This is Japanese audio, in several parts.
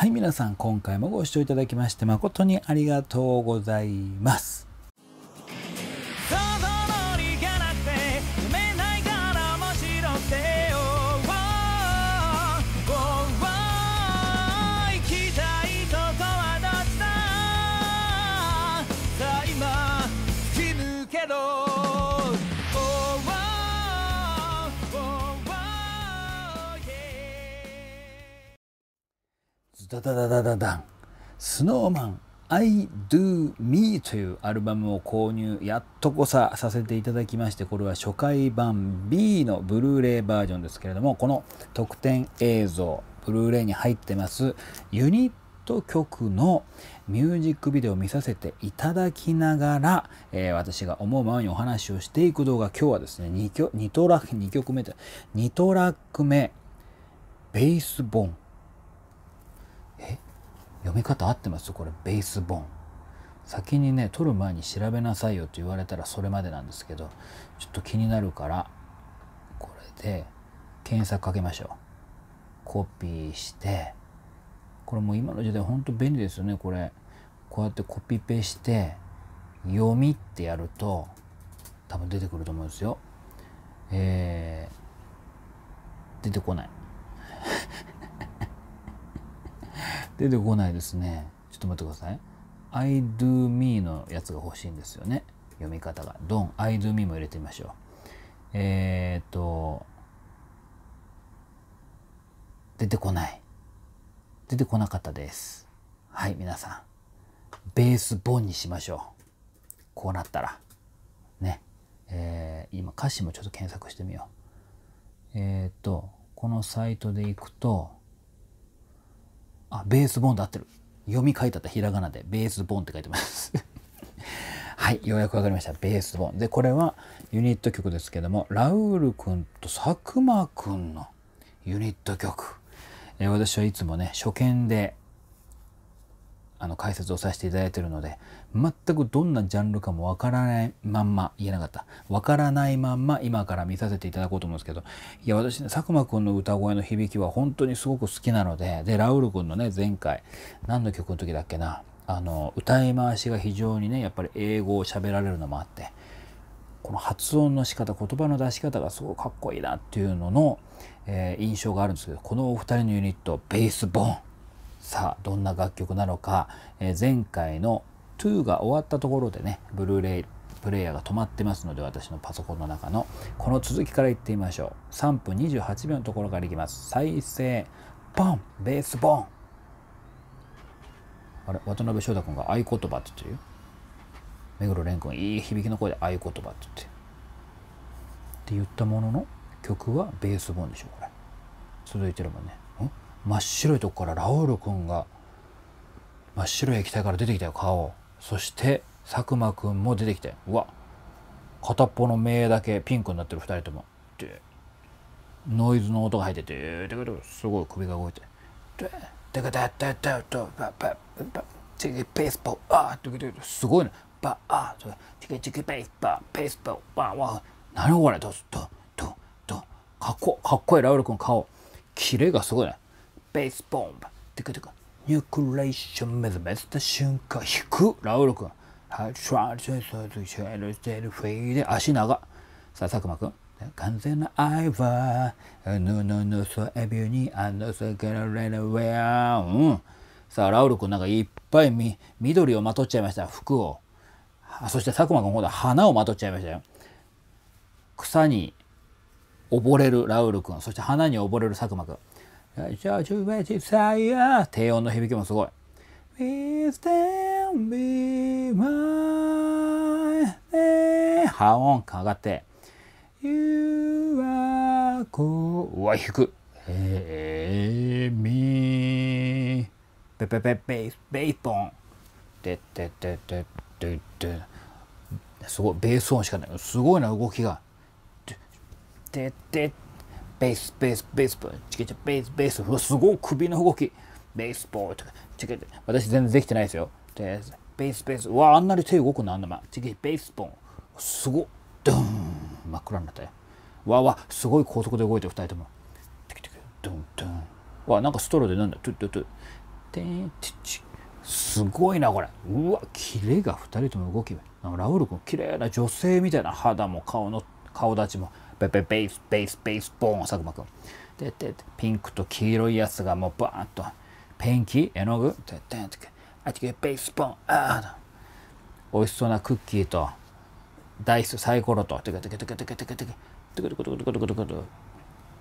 はい、皆さん今回もご視聴いただきまして誠にありがとうございます。ダダダダダダン Snowman I Do Me というアルバムを購入やっとこささせていただきましてこれは初回版 B のブルーレイバージョンですけれどもこの特典映像ブルーレイに入ってますユニット曲のミュージックビデオを見させていただきながら、えー、私が思うままにお話をしていく動画今日はですね 2, 曲2トラック2曲目で2トラック目ベースボン読み方合ってますこれベースボン先にね取る前に調べなさいよと言われたらそれまでなんですけどちょっと気になるからこれで検索かけましょうコピーしてこれもう今の時代ほんと便利ですよねこれこうやってコピペして読みってやると多分出てくると思うんですよえー、出てこない出てこないですね。ちょっと待ってください。I do me のやつが欲しいんですよね。読み方が。ドン、I do me も入れてみましょう。えー、っと、出てこない。出てこなかったです。はい、皆さん。ベースボンにしましょう。こうなったら。ね。えー、今歌詞もちょっと検索してみよう。えー、っと、このサイトで行くと、あ、ベースボーンド合ってる。読み書いてあったひらがなで、ベースボーンって書いてます はい、ようやくわかりました。ベースボーン。で、これはユニット曲ですけども、ラウール君と佐久間君のユニット曲。え私はいつもね、初見であの解説をさせていただいてるので全くどんなジャンルかもわからないまんま言えなかったわからないまんま今から見させていただこうと思うんですけどいや私ね佐久間くんの歌声の響きは本当にすごく好きなのででラウールくんのね前回何の曲の時だっけなあの歌い回しが非常にねやっぱり英語を喋られるのもあってこの発音の仕方言葉の出し方がすごくかっこいいなっていうのの、えー、印象があるんですけどこのお二人のユニットベースボーンさあどんな楽曲なのか、え前回の2が終わったところでねブルーレイプレイヤーが止まってますので私のパソコンの中のこの続きからいってみましょう3分28秒のところからいきます再生ボンベースボンあれ渡辺翔太君が合言葉って言ってるよ目黒蓮君いい響きの声で合言葉って言ってって言ったものの曲はベースボンでしょこれ続いてるもんね真っ白いとこからラオウル君が真っ白い液体から出てきたよ顔そして佐久間君も出てきてうわ片っぽの目だけピンクになってる2人ともでノイズの音が入っててすごい首が動いてでてかただだだたばばチキペースーあーすごいねばあーチキチキペースーペースー何これどどどどかっこかっこいいラウル君顔キレがすごいねベースボンバーテクテニュークレーション目覚めた瞬間引くラウル君はいシュワーシェワーシュワーシュワフィーで足長さあ佐久間君完全な愛は、ぬぬぬそエビューにあの世からレレウェア。うん。さあ、ラウル君なんかいっぱいみ緑をまとっちゃいました、服を。あそして佐久間君今度は花をまとっちゃいましたよ。草に溺れるラウル君、そして花に溺れる佐久間君。低音の響きもすごい。半音か上がって。You are cool 弾く。Hey, me. ペペペペイイポン。てててててて。すごい、ベース音しかない。すごいな、動きが。ててて。ベース、ベース、ベースボール、チケチベース、ベース、うわ、すごい首の動き、ベースボールとか、チケ私全然できてないですよ。で、ベース、ベース、うわ、あんなに手動くのあんなま、チケベースボール、すごドーン、真っ暗になったよ。わわ、すごい高速で動いてる、2人とも。テキテキ、ドン、ドン。わ、なんかストローでなんだ、トゥトゥトゥ。てん、ちっすごいな、これ。うわ、キレが二人とも動き。ラウール君、綺麗な女性みたいな肌も顔の、顔立ちも。ベベベースベースベースボーン佐久間くんででピンクと黄色いやつがもうバーンとペンキ絵の具ペでであちけベースボーンああ。美味しそうなクッキーとダイスサイコロとペペテケペケテケテケペケテペーステケテケテケテケテ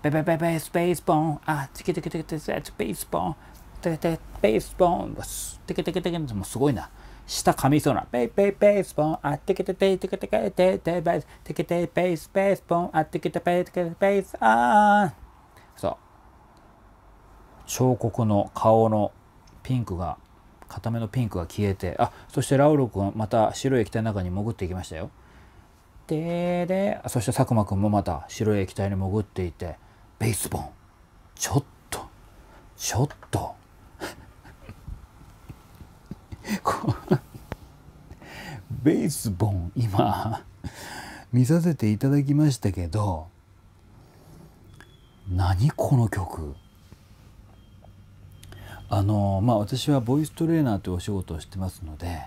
ベベベベースベースボーンあペペペペ。ペペペペ。ペペベースボーンペペペペ。ベースボーンペペ。ペペペペ。もうすごいな舌噛みそうな、ペイペイペイスポン、あってきてペイけてテケてテペイス、ペイスペイスポン、あってきてペイテケテペイス、あーそう。彫刻の顔のピンクが、固めのピンクが消えて、あ、そしてラウル君また白い液体の中に潜っていきましたよ。で、で、そして佐久間君もまた白い液体に潜っていて、ベースボン、ちょっと、ちょっと。ベースボン今見させていただきましたけど何この曲あのまあ私はボイストレーナーというお仕事をしてますので、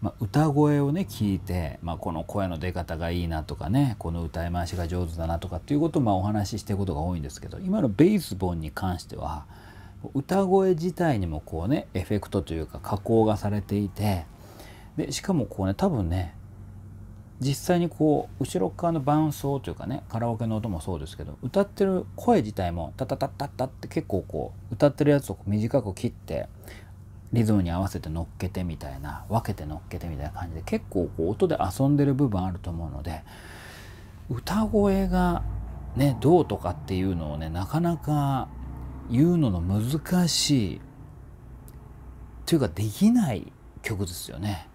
まあ、歌声をね聞いて、まあ、この声の出方がいいなとかねこの歌い回しが上手だなとかっていうことをまあお話ししてることが多いんですけど今のベースボンに関しては歌声自体にもこうねエフェクトというか加工がされていてでしかもこうね多分ね実際にこう後ろ側の伴奏というかねカラオケの音もそうですけど歌ってる声自体もタタタタタって結構こう歌ってるやつを短く切ってリズムに合わせて乗っけてみたいな分けて乗っけてみたいな感じで結構こう音で遊んでる部分あると思うので歌声がねどうとかっていうのをねなかなか言うのの難しいというかできない曲ですよね。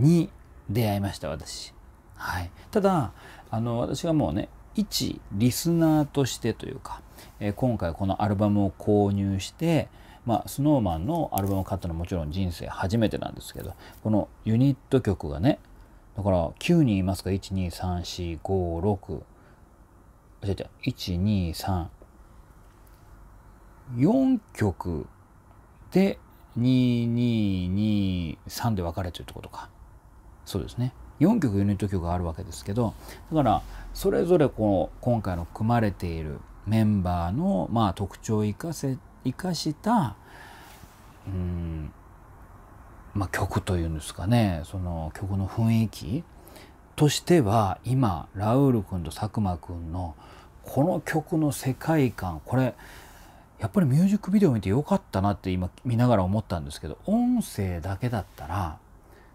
に出会いました私、はい、ただあの私がもうね一リスナーとしてというか、えー、今回このアルバムを購入してまあ、snowman のアルバムを買ったのはもちろん人生初めてなんですけどこのユニット曲がねだから9人いますか1 2 3 4 5 6 1234曲で2223で分かれてるってことかそうですね4曲ユニット曲があるわけですけどだからそれぞれこう今回の組まれているメンバーのまあ特徴を生かせ生かしたうんまあ、曲というんですかねその曲の雰囲気としては今ラウール君と佐久間君のこの曲の世界観これやっぱりミュージックビデオ見てよかったなって今見ながら思ったんですけど音声だけだったら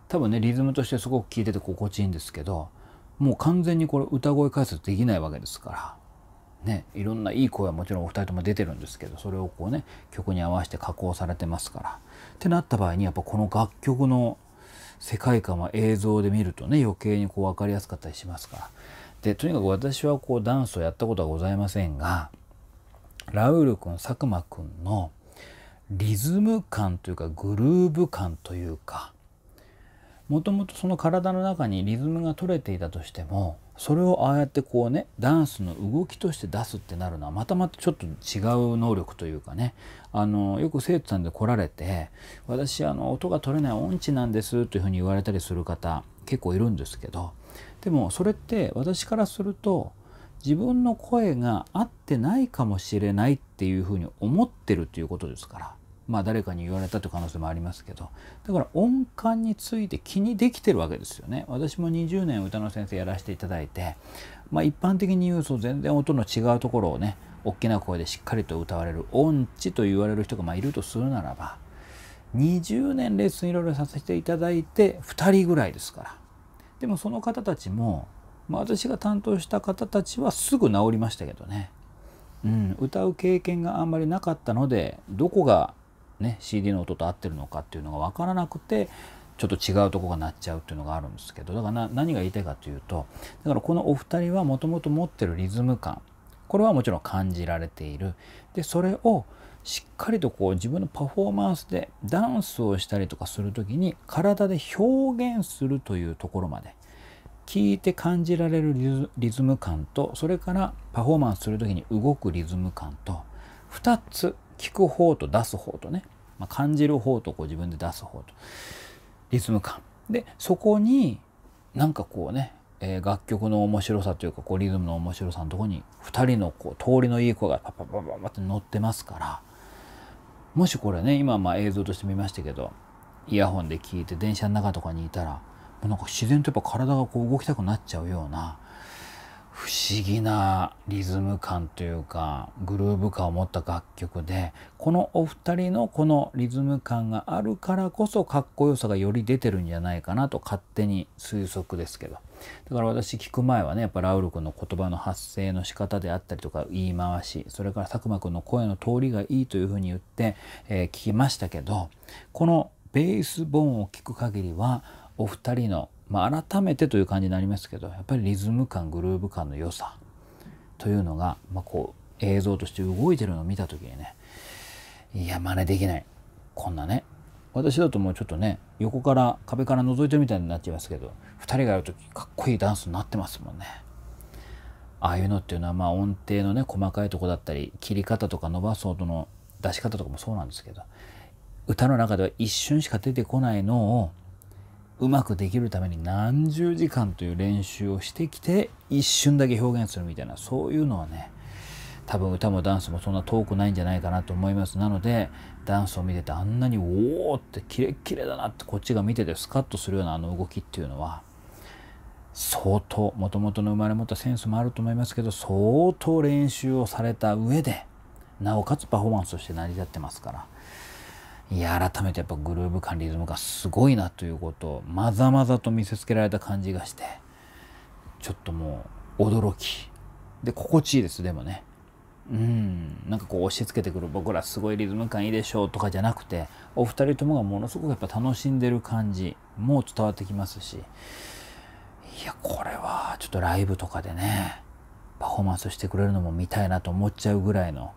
多分ねリズムとしてすごく聴いてて心地いいんですけどもう完全にこれ歌声解説できないわけですから、ね、いろんないい声はもちろんお二人とも出てるんですけどそれをこうね曲に合わせて加工されてますから。ってなった場合にやっぱこの楽曲の世界観は映像で見るとね余計にこう分かりやすかったりしますから。でとにかく私はこうダンスをやったことはございませんがラウール君佐久間君のリズム感というかグルーヴ感というかもともとその体の中にリズムが取れていたとしてもそれをああやってこうねダンスの動きとして出すってなるのはまたまたちょっと違う能力というかねあのよく生徒さんで来られて「私あの音が取れない音痴なんです」というふうに言われたりする方結構いるんですけどでもそれって私からすると自分の声が合ってないかもしれないっていうふうに思ってるということですから。まあ誰かに言われたという可能性もありますけどだから音感について気にできてるわけですよね私も20年歌の先生やらせていただいて、まあ、一般的に言うと全然音の違うところをね大きな声でしっかりと歌われる音痴と言われる人がまあいるとするならば20年レッスンいろいろさせていただいて2人ぐらいですからでもその方たちも、まあ、私が担当した方たちはすぐ治りましたけどね、うん、歌う経験があんまりなかったのでどこがね CD の音と合ってるのかっていうのが分からなくてちょっと違うとこが鳴っちゃうっていうのがあるんですけどだから何が言いたいかというとだからこのお二人はもともと持ってるリズム感これはもちろん感じられているでそれをしっかりとこう自分のパフォーマンスでダンスをしたりとかする時に体で表現するというところまで聞いて感じられるリズム感とそれからパフォーマンスする時に動くリズム感と2つ聞く方と出す方とね、まあ、感じる方とこう自分で出す方とリズム感でそこになんかこうね、えー、楽曲の面白さというかこうリズムの面白さのとこに2人のこう通りのいい声がパパパパパって乗ってますからもしこれね今ま映像として見ましたけどイヤホンで聞いて電車の中とかにいたらもうなんか自然とやっぱ体がこう動きたくなっちゃうような不思議なリズム感というかグルーヴ感を持った楽曲でこのお二人のこのリズム感があるからこそかっこよさがより出てるんじゃないかなと勝手に推測ですけどだから私聞く前はねやっぱラウル君の言葉の発声の仕方であったりとか言い回しそれから佐久間君の声の通りがいいというふうに言って、え聞きましたけどこのベースボーンを聞く限りはお二人のまあ、改めてという感じになりますけどやっぱりリズム感グルーヴ感の良さというのが、まあ、こう映像として動いてるのを見た時にねいや真似できないこんなね私だともうちょっとね横から壁から覗いてるみたいになっちゃいますけど2人がやる時かっこいいダンスになってますもんね。ああいうのっていうのはまあ音程のね細かいとこだったり切り方とか伸ばす音の出し方とかもそうなんですけど歌の中では一瞬しか出てこないのをうまくできるために何十時間という練習をしてきて一瞬だけ表現するみたいなそういうのはね多分歌もダンスもそんな遠くないんじゃないかなと思いますなのでダンスを見ててあんなにおおってキレッキレだなってこっちが見ててスカッとするようなあの動きっていうのは相当もともとの生まれ持ったセンスもあると思いますけど相当練習をされた上でなおかつパフォーマンスとして成り立ってますから。いや改めてやっぱグルーブ感リズムがすごいなということをまざまざと見せつけられた感じがしてちょっともう驚きで心地いいですでもねうんなんかこう押し付けてくる僕らすごいリズム感いいでしょうとかじゃなくてお二人ともがものすごくやっぱ楽しんでる感じも伝わってきますしいやこれはちょっとライブとかでねパフォーマンスしてくれるのも見たいなと思っちゃうぐらいの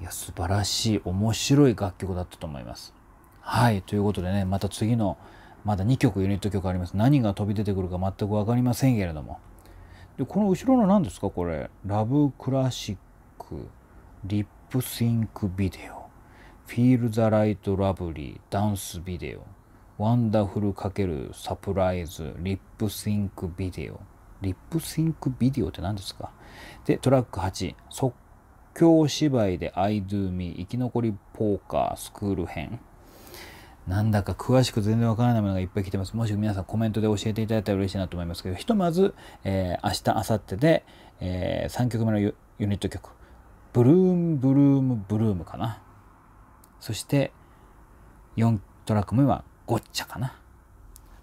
いや、素晴らしい、面白い楽曲だったと思います。はい、ということでね、また次の、まだ2曲ユニット曲あります。何が飛び出てくるか全く分かりませんけれども。で、この後ろの何ですかこれ。ラブクラシック、リップインクビデオ、フィールザライトラブリー、ダンスビデオ、ワンダフル×サプライズ、リップインクビデオ。リップスインクビデオって何ですかで、トラック8、速京芝居で I do me 生き残りポーカースクール編なんだか詳しく全然わからないものがいっぱい来てます。もし皆さんコメントで教えていただいたら嬉しいなと思いますけど、ひとまず、えー、明日、明後日で、えー、3曲目のユニット曲、ブルーム、ブルーム、ブルームかな。そして、4トラック目は、ゴッチャかな。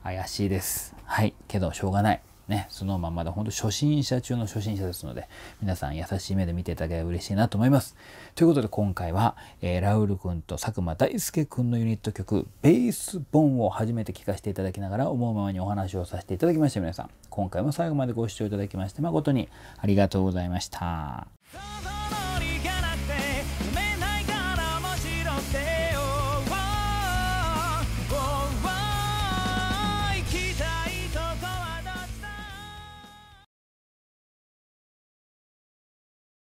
怪しいです。はい。けど、しょうがない。ね、そのままほ本当初心者中の初心者ですので、皆さん優しい目で見ていただければ嬉しいなと思います。ということで今回は、えー、ラウール君と佐久間大介君のユニット曲、ベースボンを初めて聴かせていただきながら思うままにお話をさせていただきました皆さん。今回も最後までご視聴いただきまして誠にありがとうございました。